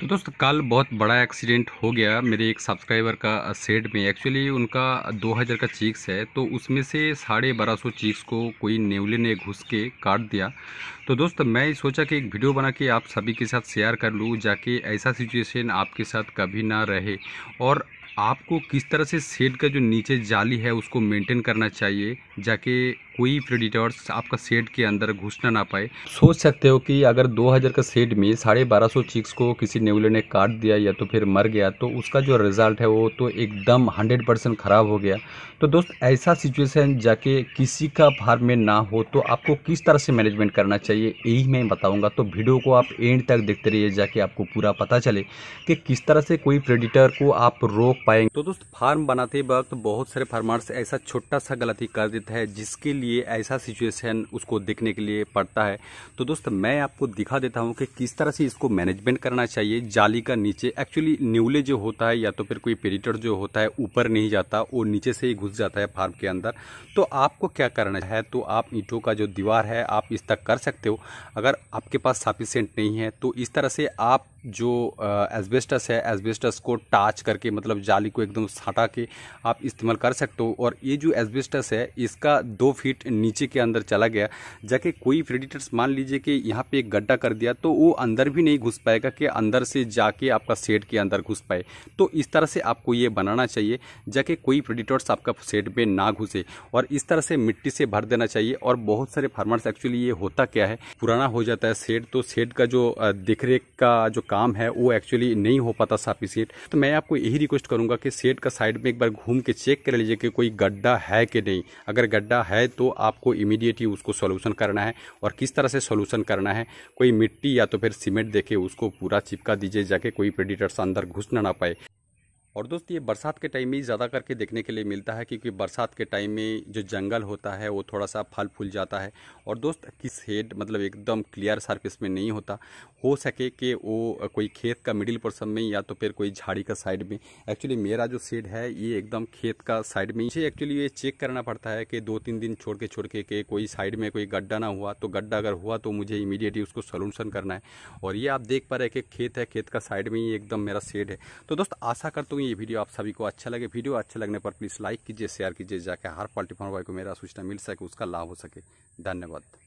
तो दोस्त कल बहुत बड़ा एक्सीडेंट हो गया मेरे एक सब्सक्राइबर का सेट में एक्चुअली उनका 2000 का चीक्स है तो उसमें से साढ़े बारह सौ चीक्स को कोई नेवले ने घुस के काट दिया तो दोस्त मैं सोचा कि एक वीडियो बना के आप सभी के साथ शेयर कर लूँ जाके ऐसा सिचुएशन आपके साथ कभी ना रहे और आपको किस तरह से शेड का जो नीचे जाली है उसको मेंटेन करना चाहिए जाके कोई प्रेडिटर्स आपका शेड के अंदर घुसना ना पाए सोच सकते हो कि अगर 2000 का शेड में साढ़े बारह सौ चिक्स को किसी नेवले ने काट दिया या तो फिर मर गया तो उसका जो रिज़ल्ट है वो तो एकदम 100 परसेंट ख़राब हो गया तो दोस्त ऐसा सिचुएशन जाके किसी का फार्म में ना हो तो आपको किस तरह से मैनेजमेंट करना चाहिए यही मैं बताऊँगा तो वीडियो को आप एंड तक देखते रहिए जाके आपको पूरा पता चले कि किस तरह से कोई प्रेडिटर को आप रोक पाएंगे तो दोस्त फार्म बनाते वक्त बहुत सारे फार्मर्स ऐसा छोटा सा गलती कर देता है जिसके लिए ऐसा सिचुएशन उसको देखने के लिए पड़ता है तो दोस्त मैं आपको दिखा देता हूँ कि किस तरह से इसको मैनेजमेंट करना चाहिए जाली का नीचे एक्चुअली न्यूले जो होता है या तो फिर कोई पेरिटर जो होता है ऊपर नहीं जाता वो नीचे से ही घुस जाता है फार्म के अंदर तो आपको क्या करना है तो आप ईंटों का जो दीवार है आप इस तक कर सकते हो अगर आपके पास सफिशेंट नहीं है तो इस तरह से आप जो एस्बेस्टस है एस्बेस्टस को टाच करके मतलब जाली को एकदम साटा के आप इस्तेमाल कर सकते हो और ये जो एस्बेस्टस है इसका दो फीट नीचे के अंदर चला गया जाके कोई प्रेडिटर्स मान लीजिए कि यहाँ पे एक गड्ढा कर दिया तो वो अंदर भी नहीं घुस पाएगा कि अंदर से जाके आपका सेट के अंदर घुस पाए तो इस तरह से आपको ये बनाना चाहिए जाके कोई प्रेडिटर्स आपका सेट पर ना घुसे और इस तरह से मिट्टी से भर देना चाहिए और बहुत सारे फार्मर्स एक्चुअली ये होता क्या है पुराना हो जाता है सेट तो सेट का जो देख का जो काम है वो एक्चुअली नहीं हो पाता सेट तो मैं आपको यही रिक्वेस्ट करूंगा कि सेट का साइड में एक बार घूम के चेक कर लीजिए कि कोई गड्ढा है कि नहीं अगर गड्ढा है तो आपको इमीडिएटली उसको सोल्यूशन करना है और किस तरह से सोल्यूशन करना है कोई मिट्टी या तो फिर सीमेंट देखे उसको पूरा चिपका दीजिए जाके कोई प्रेडिटर्स अंदर घुस ना पाए और दोस्त ये बरसात के टाइम में ही ज़्यादा करके देखने के लिए मिलता है क्योंकि बरसात के टाइम में जो जंगल होता है वो थोड़ा सा फल फूल जाता है और दोस्त किस हेड मतलब एकदम क्लियर सरफेस में नहीं होता हो सके कि वो कोई खेत का मिडिल पर्सन में या तो फिर कोई झाड़ी का साइड में एक्चुअली मेरा जो सेड है ये एकदम खेत का साइड में मुझे एक्चुअली ये चेक करना पड़ता है कि दो तीन दिन छोड़ के छोड़ के, के कोई साइड में कोई गड्ढा ना हुआ तो गड्ढा अगर हुआ तो मुझे इमीडिएटली उसको सोल्यूशन करना है और ये आप देख पा रहे हैं कि खेत है खेत का साइड में ही एकदम मेरा शेड है तो दोस्त आशा करता हूँ ये वीडियो आप सभी को अच्छा लगे वीडियो अच्छा लगने पर प्लीज़ लाइक कीजिए शेयर कीजिए जाकर हर पॉलिटी फॉर्म भाई को मेरा सूचना मिल सके उसका लाभ हो सके धन्यवाद